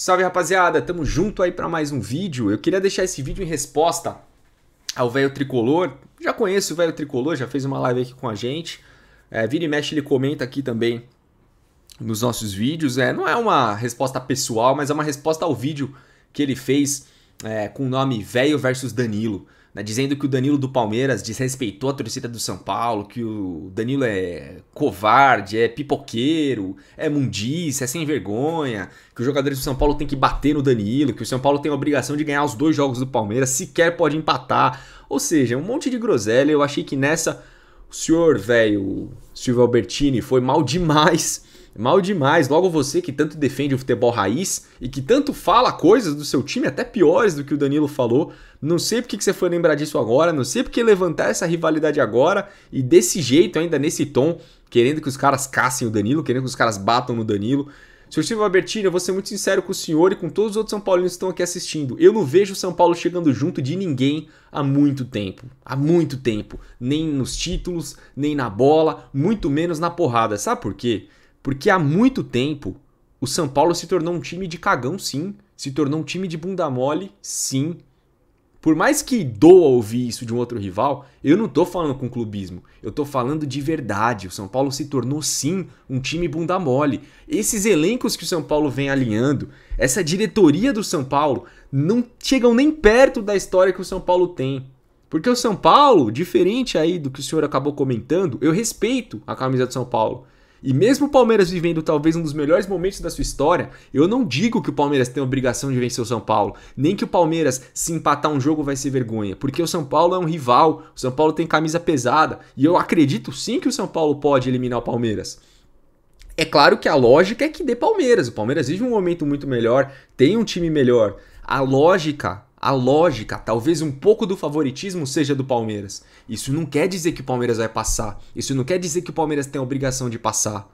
Salve rapaziada, tamo junto aí para mais um vídeo. Eu queria deixar esse vídeo em resposta ao velho tricolor. Já conheço o velho tricolor, já fez uma live aqui com a gente. É, vira e mexe, ele comenta aqui também nos nossos vídeos. É, não é uma resposta pessoal, mas é uma resposta ao vídeo que ele fez é, com o nome Velho versus Danilo né, dizendo que o Danilo do Palmeiras desrespeitou a torcida do São Paulo, que o Danilo é covarde, é pipoqueiro, é mundice, é sem vergonha, que os jogadores do São Paulo têm que bater no Danilo, que o São Paulo tem a obrigação de ganhar os dois jogos do Palmeiras, sequer pode empatar. Ou seja, um monte de groselha. Eu achei que nessa o senhor, velho, Silvio Albertini, foi mal demais Mal demais, logo você que tanto defende o futebol raiz e que tanto fala coisas do seu time, até piores do que o Danilo falou. Não sei porque que você foi lembrar disso agora, não sei porque levantar essa rivalidade agora e desse jeito, ainda nesse tom, querendo que os caras caçem o Danilo, querendo que os caras batam no Danilo. Sr. Silvio Albertini, eu vou ser muito sincero com o senhor e com todos os outros São Paulinos que estão aqui assistindo. Eu não vejo o São Paulo chegando junto de ninguém há muito tempo. Há muito tempo. Nem nos títulos, nem na bola, muito menos na porrada. Sabe por quê? Porque há muito tempo o São Paulo se tornou um time de cagão, sim. Se tornou um time de bunda mole, sim. Por mais que doa ouvir isso de um outro rival, eu não tô falando com clubismo. Eu tô falando de verdade. O São Paulo se tornou sim um time bunda mole. Esses elencos que o São Paulo vem alinhando, essa diretoria do São Paulo, não chegam nem perto da história que o São Paulo tem. Porque o São Paulo, diferente aí do que o senhor acabou comentando, eu respeito a camisa do São Paulo. E mesmo o Palmeiras vivendo talvez um dos melhores momentos da sua história, eu não digo que o Palmeiras tem a obrigação de vencer o São Paulo, nem que o Palmeiras se empatar um jogo vai ser vergonha, porque o São Paulo é um rival, o São Paulo tem camisa pesada, e eu acredito sim que o São Paulo pode eliminar o Palmeiras. É claro que a lógica é que dê Palmeiras, o Palmeiras vive um momento muito melhor, tem um time melhor. A lógica a lógica, talvez um pouco do favoritismo seja do Palmeiras. Isso não quer dizer que o Palmeiras vai passar. Isso não quer dizer que o Palmeiras tem a obrigação de passar.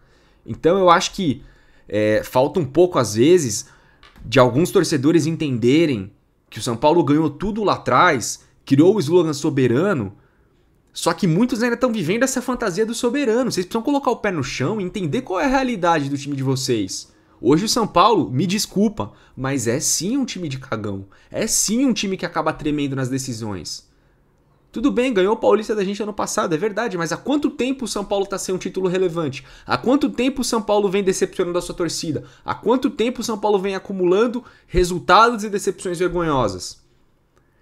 Então eu acho que é, falta um pouco, às vezes, de alguns torcedores entenderem que o São Paulo ganhou tudo lá atrás, criou o slogan soberano. Só que muitos ainda estão vivendo essa fantasia do soberano. Vocês precisam colocar o pé no chão e entender qual é a realidade do time de vocês. Hoje o São Paulo, me desculpa, mas é sim um time de cagão. É sim um time que acaba tremendo nas decisões. Tudo bem, ganhou o Paulista da gente ano passado, é verdade, mas há quanto tempo o São Paulo está sem um título relevante? Há quanto tempo o São Paulo vem decepcionando a sua torcida? Há quanto tempo o São Paulo vem acumulando resultados e decepções vergonhosas?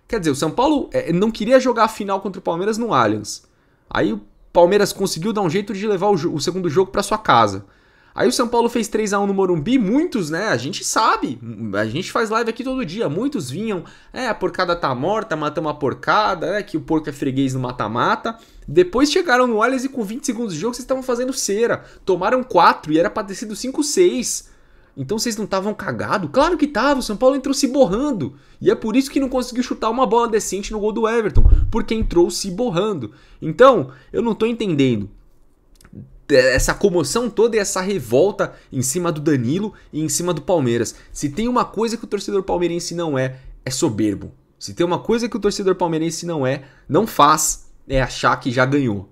Quer dizer, o São Paulo é, não queria jogar a final contra o Palmeiras no Allianz. Aí o Palmeiras conseguiu dar um jeito de levar o, o segundo jogo para sua casa. Aí o São Paulo fez 3 a 1 no Morumbi, muitos, né? A gente sabe, a gente faz live aqui todo dia, muitos vinham, é, a porcada tá morta, matamos a porcada, né? Que o porco é freguês no mata-mata. Depois chegaram no Allianz e com 20 segundos de jogo vocês estavam fazendo cera. Tomaram 4 e era pra ter sido 5 6. Então vocês não estavam cagado? Claro que tava, o São Paulo entrou se borrando. E é por isso que não conseguiu chutar uma bola decente no gol do Everton, porque entrou se borrando. Então, eu não tô entendendo essa comoção toda e essa revolta em cima do Danilo e em cima do Palmeiras. Se tem uma coisa que o torcedor palmeirense não é, é soberbo. Se tem uma coisa que o torcedor palmeirense não é, não faz, é achar que já ganhou.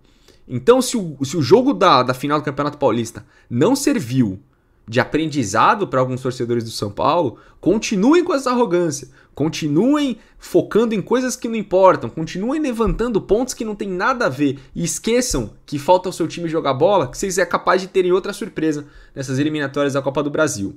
Então, se o, se o jogo da, da final do Campeonato Paulista não serviu de aprendizado para alguns torcedores do São Paulo, continuem com essa arrogância, continuem focando em coisas que não importam, continuem levantando pontos que não tem nada a ver e esqueçam que falta ao seu time jogar bola, que vocês é capaz de terem outra surpresa nessas eliminatórias da Copa do Brasil.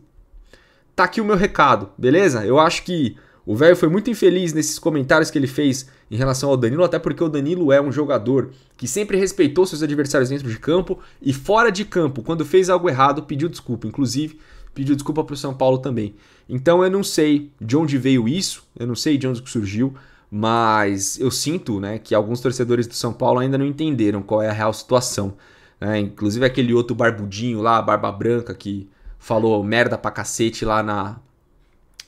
Tá aqui o meu recado, beleza? Eu acho que o velho foi muito infeliz nesses comentários que ele fez em relação ao Danilo, até porque o Danilo é um jogador que sempre respeitou seus adversários dentro de campo e fora de campo, quando fez algo errado, pediu desculpa, inclusive pediu desculpa para o São Paulo também. Então eu não sei de onde veio isso, eu não sei de onde surgiu, mas eu sinto né, que alguns torcedores do São Paulo ainda não entenderam qual é a real situação. Né? Inclusive aquele outro barbudinho lá, barba branca, que falou merda pra cacete lá na,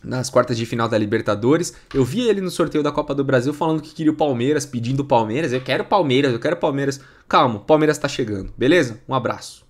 nas quartas de final da Libertadores. Eu vi ele no sorteio da Copa do Brasil falando que queria o Palmeiras, pedindo o Palmeiras. Eu quero Palmeiras, eu quero Palmeiras. Calma, Palmeiras tá chegando, beleza? Um abraço.